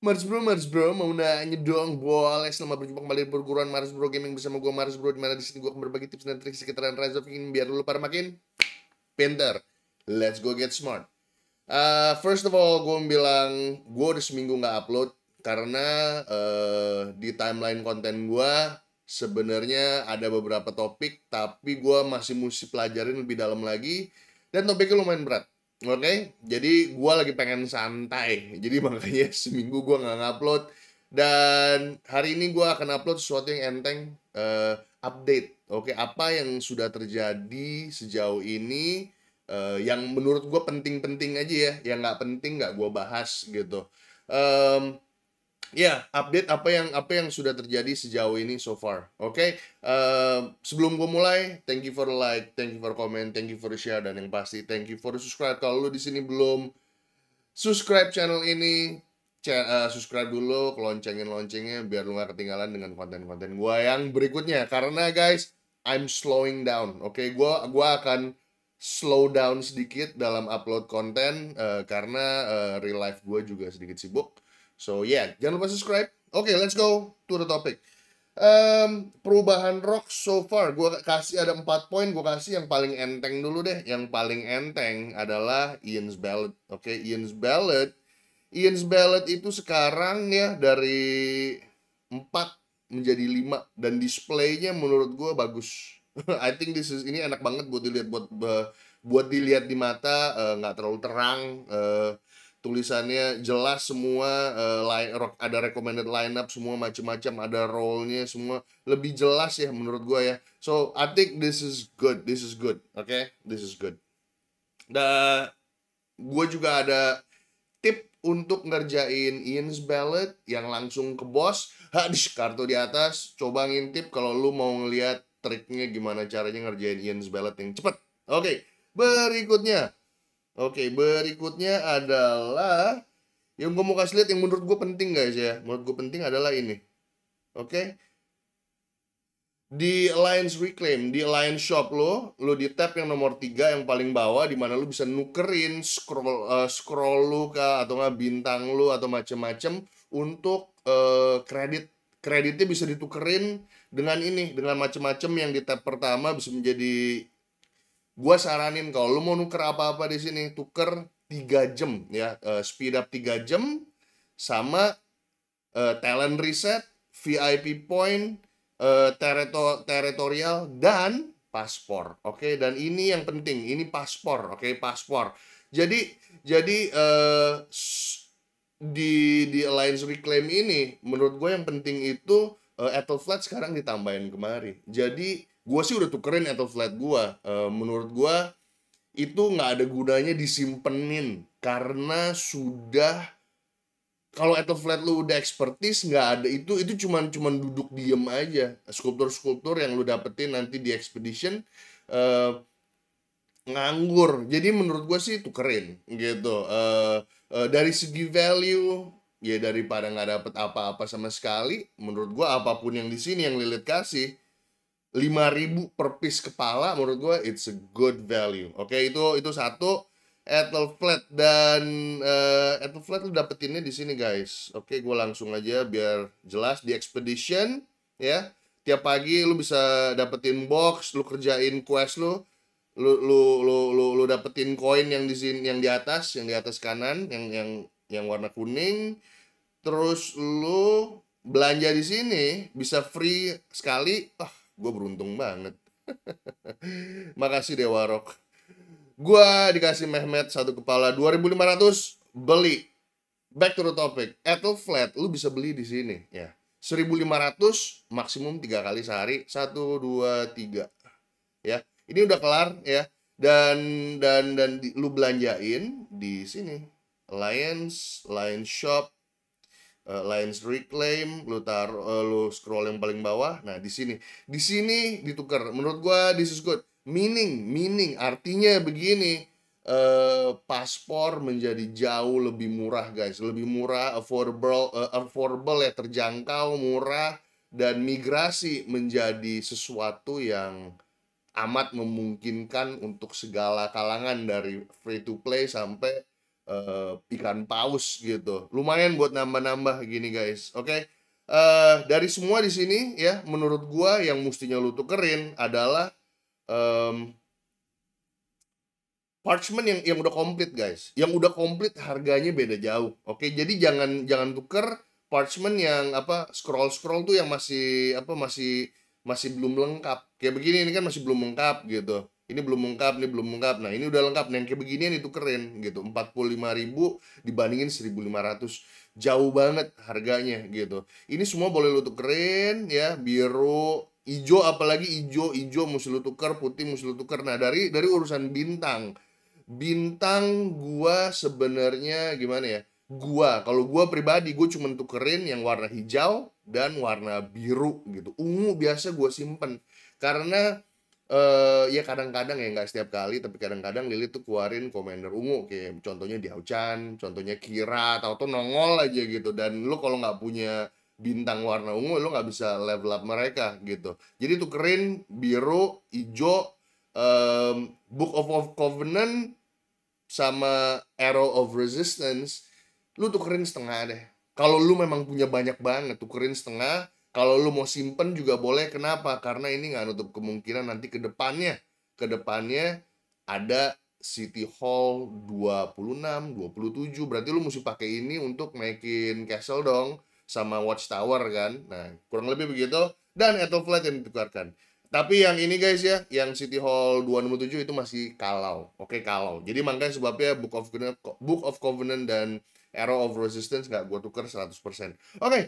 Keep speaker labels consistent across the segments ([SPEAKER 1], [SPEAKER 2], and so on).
[SPEAKER 1] Mars Bro, Mars Bro, mau nanya dong, boleh selamat berjumpa kembali di perguruan Mars Bro Gaming bersama gue Mars Bro, dimana di sini gue akan berbagi tips dan trik sekitaran Rise of Kingdom biar lu para makin pinter. Let's go get smart. Uh, first of all, gue bilang gue udah seminggu nggak upload karena uh, di timeline konten gue sebenarnya ada beberapa topik, tapi gue masih mesti pelajarin lebih dalam lagi dan topiknya lumayan berat Oke, okay? jadi gue lagi pengen santai. Jadi makanya seminggu gue nggak ngupload. Dan hari ini gue akan upload sesuatu yang enteng, uh, update. Oke, okay? apa yang sudah terjadi sejauh ini, uh, yang menurut gue penting-penting aja ya. Yang nggak penting nggak gue bahas gitu. Um, Ya, update apa yang apa yang sudah terjadi sejauh ini so far. Oke, okay? Ehm, uh, sebelum gue mulai, thank you for like, thank you for comment, thank you for share, dan yang pasti thank you for the subscribe. Kalau lu di sini belum subscribe channel ini, uh, subscribe dulu, loncengin loncengnya biar lu gak ketinggalan dengan konten-konten gue yang berikutnya. Karena guys, I'm slowing down. Oke, okay? gue gua akan slow down sedikit dalam upload konten uh, karena uh, real life gue juga sedikit sibuk. So yeah, jangan lupa subscribe. Oke, okay, let's go to the topic. Um, perubahan rock so far, gue kasih ada empat poin. Gue kasih yang paling enteng dulu deh. Yang paling enteng adalah Ian's Ballad. Oke, okay, Ian's Ballad. Ian's Ballad itu sekarang ya dari empat menjadi lima dan displaynya menurut gue bagus. I think this is ini enak banget buat dilihat buat buat dilihat di mata eh, nggak uh, terlalu terang. Uh, tulisannya jelas semua uh, eh, line, ada recommended lineup semua macam-macam ada role-nya semua lebih jelas ya menurut gue ya so I think this is good this is good oke okay? this is good da gue juga ada tip untuk ngerjain Ian's Ballot yang langsung ke bos hadis kartu di atas coba ngintip kalau lu mau ngeliat triknya gimana caranya ngerjain Ian's Ballot yang cepet oke okay. berikutnya Oke, berikutnya adalah yang gue mau kasih lihat yang menurut gue penting guys ya. Menurut gue penting adalah ini. Oke. Di Alliance Reclaim, di Alliance Shop lo, lo di tab yang nomor 3 yang paling bawah di mana lo bisa nukerin scroll uh, scroll lo kah atau nggak bintang lo atau macem-macem untuk uh, kredit kreditnya bisa ditukerin dengan ini dengan macem-macem yang di tab pertama bisa menjadi gue saranin kalau lo mau nuker apa-apa di sini tuker 3 jam ya uh, speed up 3 jam sama uh, talent reset VIP point uh, eh, terito teritorial dan paspor oke okay? dan ini yang penting ini paspor oke okay? paspor jadi jadi uh, di di Alliance Reclaim ini menurut gue yang penting itu uh, flat sekarang ditambahin kemari jadi gue sih udah tukerin atau flat gue uh, menurut gue itu nggak ada gunanya disimpenin karena sudah kalau atau flat lu udah expertise nggak ada itu itu cuman cuman duduk diem aja skulptur-skulptur yang lu dapetin nanti di expedition uh, nganggur jadi menurut gue sih keren gitu uh, uh, dari segi value ya daripada nggak dapet apa-apa sama sekali menurut gue apapun yang di sini yang lilit kasih lima ribu per piece kepala menurut gue it's a good value. Oke, okay, itu itu satu Ethel Flat dan uh, eh, Ethel Flat lu dapetinnya di sini guys. Oke, okay, gue langsung aja biar jelas di Expedition ya. Tiap pagi lu bisa dapetin box, lu kerjain quest lu, lu lu lu lu, lu dapetin koin yang di sini yang di atas, yang di atas kanan, yang yang yang warna kuning. Terus lu belanja di sini bisa free sekali gue beruntung banget makasih Dewa Rock gue dikasih Mehmet satu kepala 2500 beli back to the topic Ethel flat lu bisa beli di sini ya 1500 maksimum tiga kali sehari satu dua tiga ya ini udah kelar ya dan dan dan di, lu belanjain di sini Lions Lions Shop uh, eh, lines Reclaim, lu taruh uh, lu scroll yang paling bawah. Nah, di sini. Di sini ditukar. Menurut gua this is good. Meaning, meaning artinya begini. Uh, paspor menjadi jauh lebih murah guys lebih murah affordable uh, affordable ya terjangkau murah dan migrasi menjadi sesuatu yang amat memungkinkan untuk segala kalangan dari free to play sampai uh, ikan paus gitu. Lumayan buat nambah-nambah gini guys. Oke. Okay? Uh, eh, dari semua di sini ya menurut gua yang mestinya lu tukerin adalah um, parchment yang yang udah komplit guys. Yang udah komplit harganya beda jauh. Oke, okay? jadi jangan jangan tuker parchment yang apa scroll-scroll tuh yang masih apa masih masih belum lengkap. Kayak begini ini kan masih belum lengkap gitu ini belum lengkap, ini belum lengkap. Nah, ini udah lengkap. Nah, yang kayak beginian itu keren gitu. 45.000 dibandingin 1.500. Jauh banget harganya gitu. Ini semua boleh lu tukerin ya, biru, ijo apalagi ijo, ijo mesti lu tuker, putih mesti lu tuker. Nah, dari dari urusan bintang. Bintang gua sebenarnya gimana ya? Gua kalau gua pribadi gua cuma tukerin yang warna hijau dan warna biru gitu. Ungu biasa gua simpen karena eh uh, ya kadang-kadang ya nggak setiap kali tapi kadang-kadang Lili tuh keluarin komander ungu kayak contohnya Diaochan, contohnya Kira atau tuh nongol aja gitu dan lu kalau nggak punya bintang warna ungu lu nggak bisa level up mereka gitu jadi tuh keren biru hijau um, Book of, of Covenant sama Arrow of Resistance lu tuh keren setengah deh kalau lu memang punya banyak banget tuh keren setengah kalau lu mau simpen juga boleh, kenapa? Karena ini nggak nutup kemungkinan nanti ke depannya. Ke depannya ada City Hall 26, 27. Berarti lu mesti pakai ini untuk naikin castle dong sama Watchtower kan. Nah, kurang lebih begitu. Dan Flight yang ditukarkan. Tapi yang ini guys ya, yang City Hall 267 itu masih kalau. Oke, okay, kalau. Jadi makanya sebabnya Book of Covenant, Book of Covenant dan Arrow of Resistance nggak gue tuker 100%. Oke, okay,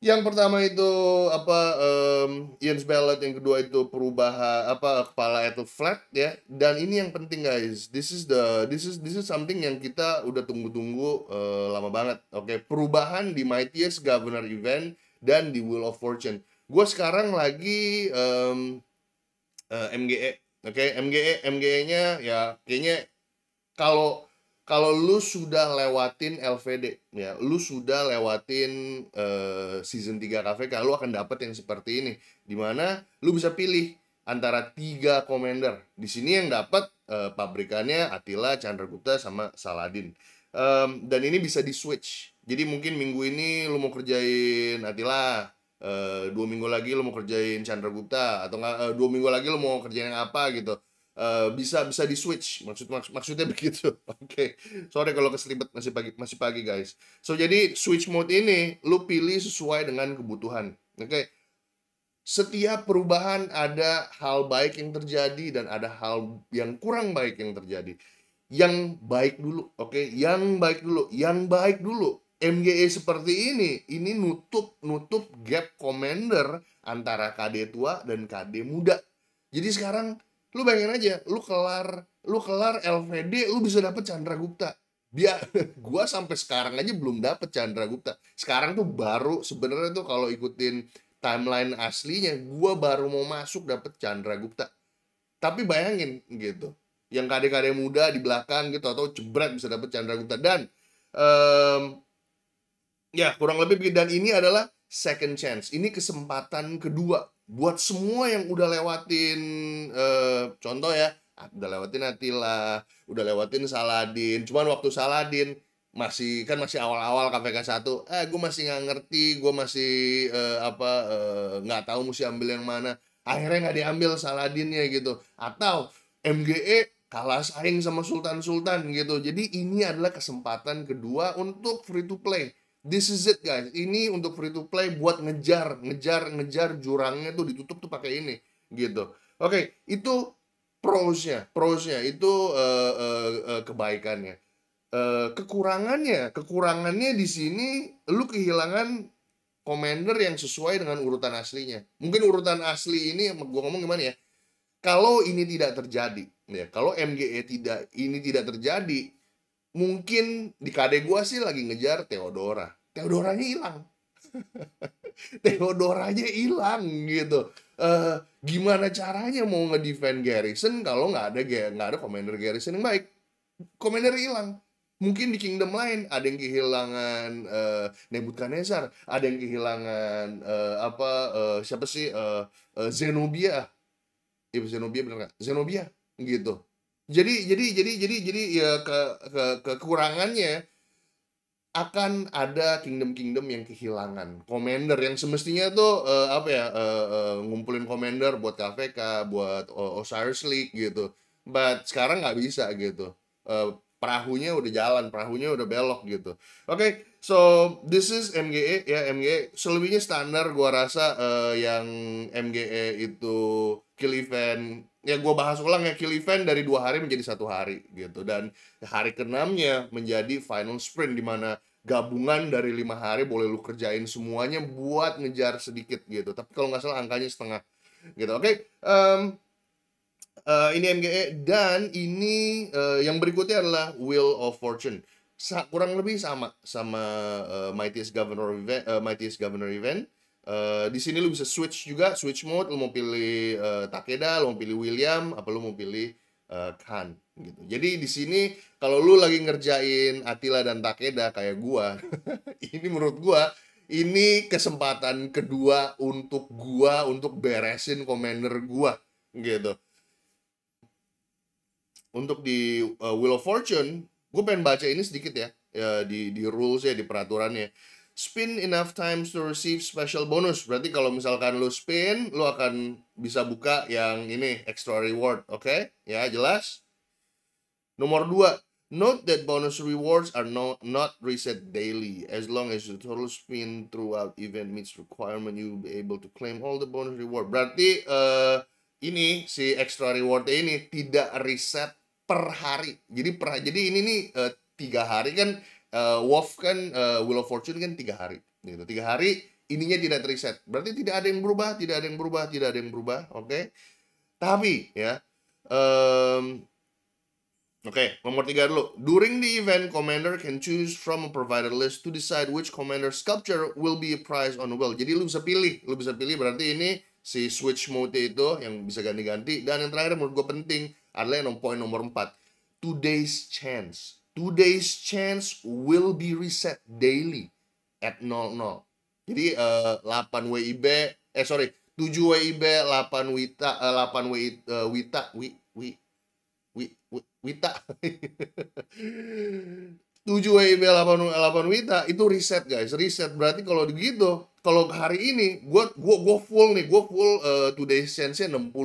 [SPEAKER 1] yang pertama itu apa um, Ian's Ballad, yang kedua itu perubahan apa kepala itu flat ya. Dan ini yang penting guys, this is the this is this is something yang kita udah tunggu-tunggu uh, lama banget. Oke, okay? perubahan di Mightiest Governor Event dan di Wheel of Fortune. Gue sekarang lagi um, uh, eh, MGE, oke okay? MGE MGE-nya ya kayaknya kalau kalau lu sudah lewatin LVD ya lu sudah lewatin uh, season 3 KVK lu akan dapet yang seperti ini dimana lu bisa pilih antara tiga commander di sini yang dapat uh, eh, pabrikannya Attila Gupta sama Saladin um, dan ini bisa di switch jadi mungkin minggu ini lu mau kerjain Attila uh, dua minggu lagi lu mau kerjain Chandra Gupta atau nggak uh, dua minggu lagi lu mau kerjain yang apa gitu Eh, bisa bisa di switch maksud mak maksudnya begitu oke okay. sorry kalau keselibet masih pagi masih pagi guys so jadi switch mode ini lu pilih sesuai dengan kebutuhan oke okay. setiap perubahan ada hal baik yang terjadi dan ada hal yang kurang baik yang terjadi yang baik dulu oke okay? yang baik dulu yang baik dulu MGE seperti ini ini nutup nutup gap commander antara KD tua dan KD muda jadi sekarang lu bayangin aja lu kelar lu kelar LVD lu bisa dapet Chandra Gupta dia gua sampai sekarang aja belum dapet Chandra Gupta sekarang tuh baru sebenarnya tuh kalau ikutin timeline aslinya gua baru mau masuk dapet Chandra Gupta tapi bayangin gitu yang kade-kade muda di belakang gitu atau jebret bisa dapet Chandra Gupta dan um, ya kurang lebih dan ini adalah second chance ini kesempatan kedua buat semua yang udah lewatin eh, contoh ya ah, udah lewatin Attila udah lewatin Saladin cuman waktu Saladin masih kan masih awal-awal KPK satu, eh gue masih nggak ngerti gue masih eh, apa eh, nggak uh, tahu mesti ambil yang mana akhirnya nggak diambil Saladinnya gitu atau MGE kalah saing sama Sultan Sultan gitu jadi ini adalah kesempatan kedua untuk free to play This is it guys. Ini untuk free to play buat ngejar, ngejar, ngejar jurangnya tuh ditutup tuh pakai ini gitu. Oke, okay, itu prosnya, prosnya itu uh, uh, uh, kebaikannya. Uh, kekurangannya, kekurangannya di sini lu kehilangan commander yang sesuai dengan urutan aslinya. Mungkin urutan asli ini gua ngomong gimana ya? Kalau ini tidak terjadi, ya kalau MGE tidak ini tidak terjadi, mungkin di KD gue sih lagi ngejar Theodora. Theodoranya hilang. Theodoranya hilang gitu. Uh, gimana caranya mau nge defend Garrison kalau nggak ada nggak ada commander Garrison yang baik? Commander hilang. Mungkin di kingdom lain ada yang kehilangan uh, Nebuchadnezzar, ada yang kehilangan uh, apa uh, siapa sih uh, uh, Zenobia. Iya eh, Zenobia bilang gak? Zenobia gitu jadi jadi jadi jadi jadi ya ke, ke kekurangannya akan ada kingdom-kingdom yang kehilangan commander yang semestinya tuh uh, apa ya uh, uh, ngumpulin commander buat KVK buat uh, Osiris League gitu but sekarang nggak bisa gitu uh, perahunya udah jalan perahunya udah belok gitu oke okay, so this is MGE ya MGE selebihnya standar gua rasa uh, yang MGE itu kill event ya gue bahas ulang ya kill event dari dua hari menjadi satu hari gitu dan hari keenamnya menjadi final sprint di mana gabungan dari lima hari boleh lu kerjain semuanya buat ngejar sedikit gitu tapi kalau nggak salah angkanya setengah gitu oke okay? um, uh, eh, ini MGE dan ini uh, yang berikutnya adalah Wheel of Fortune Sa kurang lebih sama sama uh, Mightiest Governor Event uh, Mightiest Governor Event Eh, di sini lu bisa switch juga, switch mode, lu mau pilih uh, Takeda, lu mau pilih William, apa lu mau pilih uh, Khan gitu. Jadi di sini kalau lu lagi ngerjain Attila dan Takeda kayak gua, ini menurut gua ini kesempatan kedua untuk gua untuk beresin commander gua gitu. Untuk di uh, Wheel of Fortune, gue pengen baca ini sedikit ya, ya di di rules ya di peraturannya spin enough times to receive special bonus. Berarti kalau misalkan lo spin, lo akan bisa buka yang ini, extra reward. Oke? Okay? Ya, jelas? Nomor dua Note that bonus rewards are no, not reset daily. As long as the total spin throughout event meets requirement, you will be able to claim all the bonus reward. Berarti uh, ini, si extra reward ini tidak reset per hari. Jadi per jadi ini nih uh, tiga hari kan uh, Wolf kan uh, eh, Will of Fortune kan tiga hari gitu tiga hari ininya tidak terreset berarti tidak ada yang berubah tidak ada yang berubah tidak ada yang berubah oke okay? tapi ya um, oke okay, nomor tiga dulu during the event commander can choose from a provided list to decide which commander sculpture will be a prize on the will jadi lu bisa pilih lu bisa pilih berarti ini si switch mode itu yang bisa ganti-ganti dan yang terakhir menurut gue penting adalah yang poin nomor two today's chance Today's chance will be reset daily at 00. Jadi uh, eh, 8 WIB eh sorry 7 WIB 8 Wita uh, 8 WI, uh, Wita Wi Wi Wi, wi Wita 7 WIB 8 8 Wita itu reset guys. Reset berarti kalau begitu kalau hari ini gua gua gua full nih, gua full uh, today's nya 60 60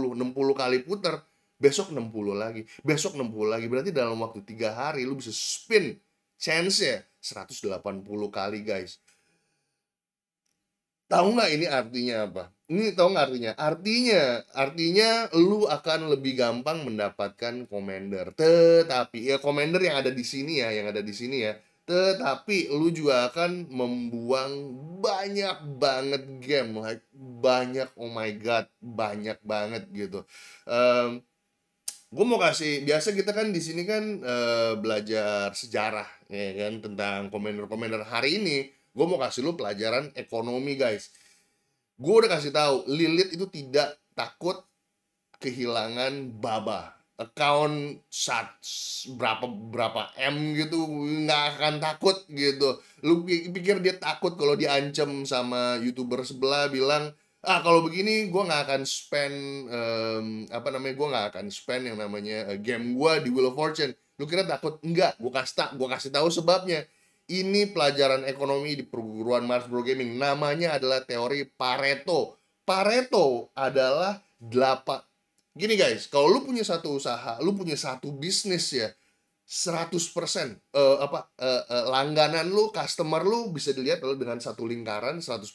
[SPEAKER 1] kali putar besok 60 lagi, besok 60 lagi. Berarti dalam waktu tiga hari lu bisa spin chance-nya 180 kali, guys. Tahu nggak ini artinya apa? Ini tahu nggak artinya? Artinya, artinya lu akan lebih gampang mendapatkan commander. Tetapi ya commander yang ada di sini ya, yang ada di sini ya. Tetapi lu juga akan membuang banyak banget game, like banyak oh my god, banyak banget gitu. Um, gue mau kasih biasa kita kan di sini kan uh, belajar sejarah ya kan tentang komander-komander hari ini gue mau kasih lu pelajaran ekonomi guys gue udah kasih tahu Lilith itu tidak takut kehilangan baba account saat berapa berapa m gitu nggak akan takut gitu lu pikir dia takut kalau diancam sama youtuber sebelah bilang ah kalau begini gue nggak akan spend um, apa namanya gue nggak akan spend yang namanya uh, game gue di Wheel of Fortune lu kira takut enggak gue kasih tak gue kasih tahu sebabnya ini pelajaran ekonomi di perguruan Mars Bro Gaming namanya adalah teori Pareto Pareto adalah delapan gini guys kalau lu punya satu usaha lu punya satu bisnis ya 100% uh, eh, apa uh, uh, langganan lu, customer lu bisa dilihat lu dengan satu lingkaran 100%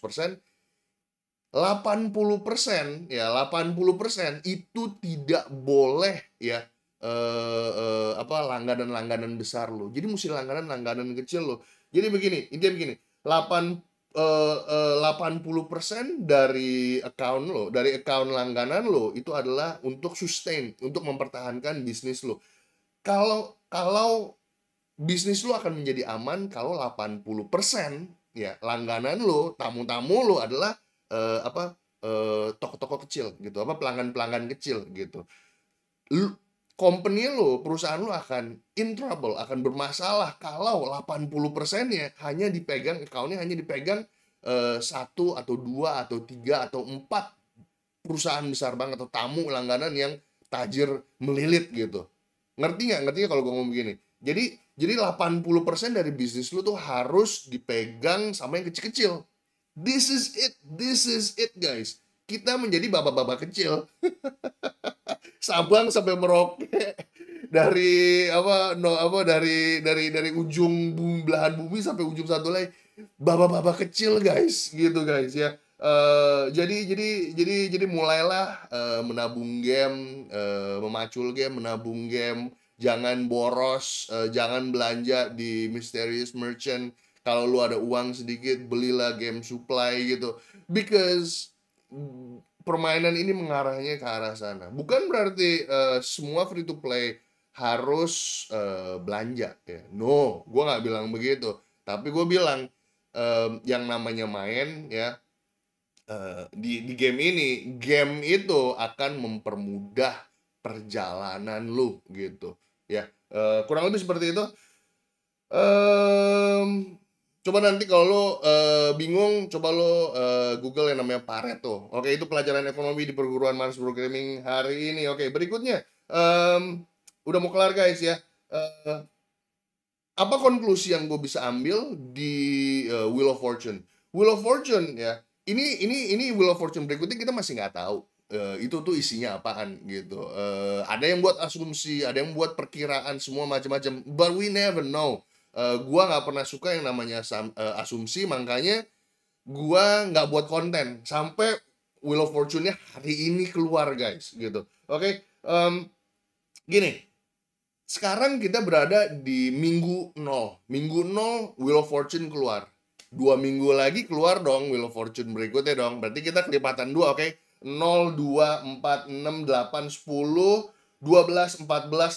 [SPEAKER 1] 80% ya 80% itu tidak boleh ya eh, eh, apa langganan-langganan besar lo. Jadi mesti langganan-langganan kecil lo. Jadi begini, intinya begini. 8 eh, eh puluh 80% dari account lo, dari account langganan lo itu adalah untuk sustain, untuk mempertahankan bisnis lo. Kalau kalau bisnis lo akan menjadi aman kalau 80% ya langganan lo, tamu-tamu lo adalah uh, apa toko eh, toko-toko kecil gitu apa pelanggan-pelanggan kecil gitu lu company lo, perusahaan lo akan in trouble, akan bermasalah kalau 80 persennya hanya dipegang, accountnya hanya dipegang uh, satu atau dua atau tiga atau empat perusahaan besar banget atau tamu langganan yang tajir melilit gitu. Ngerti nggak? Ngerti kalau gue ngomong begini? Jadi jadi 80% dari bisnis lu tuh harus dipegang sama yang kecil-kecil. This is it, this is it guys. Kita menjadi bapak-bapak kecil. Sabang sampai Merauke dari apa no apa dari dari dari ujung bumi, belahan bumi sampai ujung satu lagi bapak-bapak kecil guys gitu guys ya uh, jadi jadi jadi jadi mulailah uh, menabung game uh, memacul game menabung game jangan boros uh, jangan belanja di mysterious merchant kalau lu ada uang sedikit belilah game supply gitu because permainan ini mengarahnya ke arah sana bukan berarti uh, semua free to play harus uh, belanja ya no gue nggak bilang begitu tapi gue bilang um, yang namanya main ya uh, di di game ini game itu akan mempermudah perjalanan lu gitu ya uh, kurang lebih seperti itu um, Coba nanti kalau lo uh, bingung, coba lo uh, Google yang namanya Pareto. Oke, itu pelajaran ekonomi di perguruan Mars Programming hari ini. Oke, berikutnya. Um, udah mau kelar guys ya. Uh, apa konklusi yang gue bisa ambil di uh, Wheel of Fortune? Wheel of Fortune ya. Ini ini ini Wheel of Fortune berikutnya kita masih nggak tahu. Uh, itu tuh isinya apaan gitu. Uh, ada yang buat asumsi, ada yang buat perkiraan semua macam-macam. But we never know uh, gua nggak pernah suka yang namanya sam, uh, asumsi makanya gua nggak buat konten sampai Will of Fortune-nya hari ini keluar guys gitu oke okay? um, gini sekarang kita berada di minggu nol minggu nol Will of Fortune keluar dua minggu lagi keluar dong Will of Fortune berikutnya dong berarti kita kelipatan dua oke okay? 0, 2, 4, 6, 8, 10, 12, 14,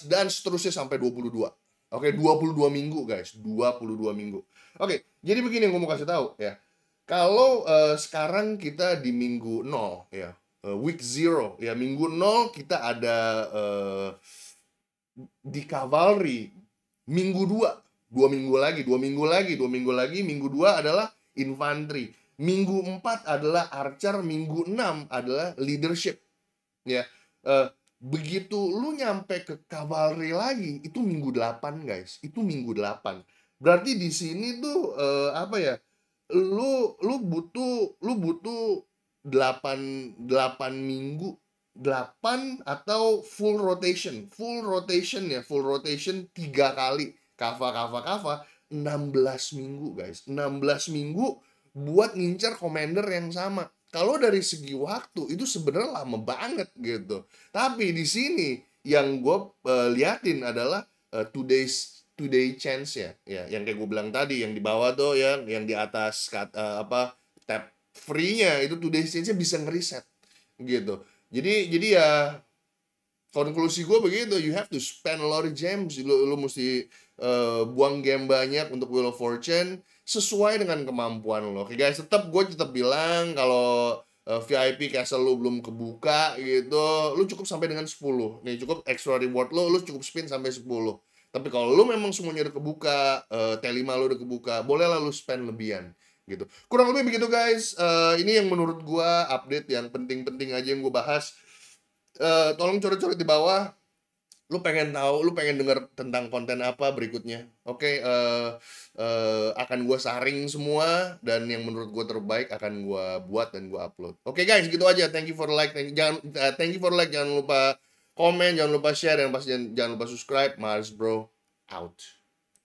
[SPEAKER 1] dan seterusnya sampai 22. Oke, okay, 22 minggu guys, 22 minggu. Oke, okay, jadi begini yang gue mau kasih tahu ya. Kalau uh, sekarang kita di minggu 0 ya, uh, week 0 ya, minggu 0 kita ada uh, di Cavalry minggu 2, 2 minggu lagi, 2 minggu lagi, 2 minggu lagi, minggu 2 adalah infantry. Minggu 4 adalah archer, minggu 6 adalah leadership. Ya. Uh, begitu lu nyampe ke kavalri lagi itu minggu 8 guys itu minggu 8 berarti di sini tuh uh, apa ya lu lu butuh lu butuh 8 8 minggu 8 atau full rotation full rotation ya full rotation tiga kali kava kava kava 16 minggu guys 16 minggu buat ngincer commander yang sama kalau dari segi waktu itu sebenarnya lama banget gitu. Tapi di sini yang gue uh, liatin adalah uh, eh, today's today chance ya, ya yang kayak gue bilang tadi yang di bawah tuh ya, yang di atas kat, uh, apa tap free-nya itu today's chance-nya bisa ngeriset gitu. Jadi jadi ya konklusi gue begitu, you have to spend a lot of gems, lo lo mesti uh, buang game banyak untuk Wheel of Fortune sesuai dengan kemampuan lo. Oke guys, tetap gue tetap bilang kalau uh, eh, VIP castle lo belum kebuka gitu, lo cukup sampai dengan 10. Nih cukup extra reward lo, lo cukup spin sampai 10. Tapi kalau lo memang semuanya udah kebuka, uh, T5 lo udah kebuka, bolehlah lo spend lebihan gitu. Kurang lebih begitu guys. Uh, ini yang menurut gue update yang penting-penting aja yang gue bahas. Uh, tolong coret-coret di bawah lu pengen tahu, lu pengen denger tentang konten apa berikutnya. Oke, okay, uh, eh, uh, eh, akan gue saring semua dan yang menurut gue terbaik akan gue buat dan gue upload. Oke okay, guys, gitu aja. Thank you for like. Thank, jangan uh, thank you for like. Jangan lupa komen, jangan lupa share dan pasti jangan, jangan lupa subscribe. Mars bro out.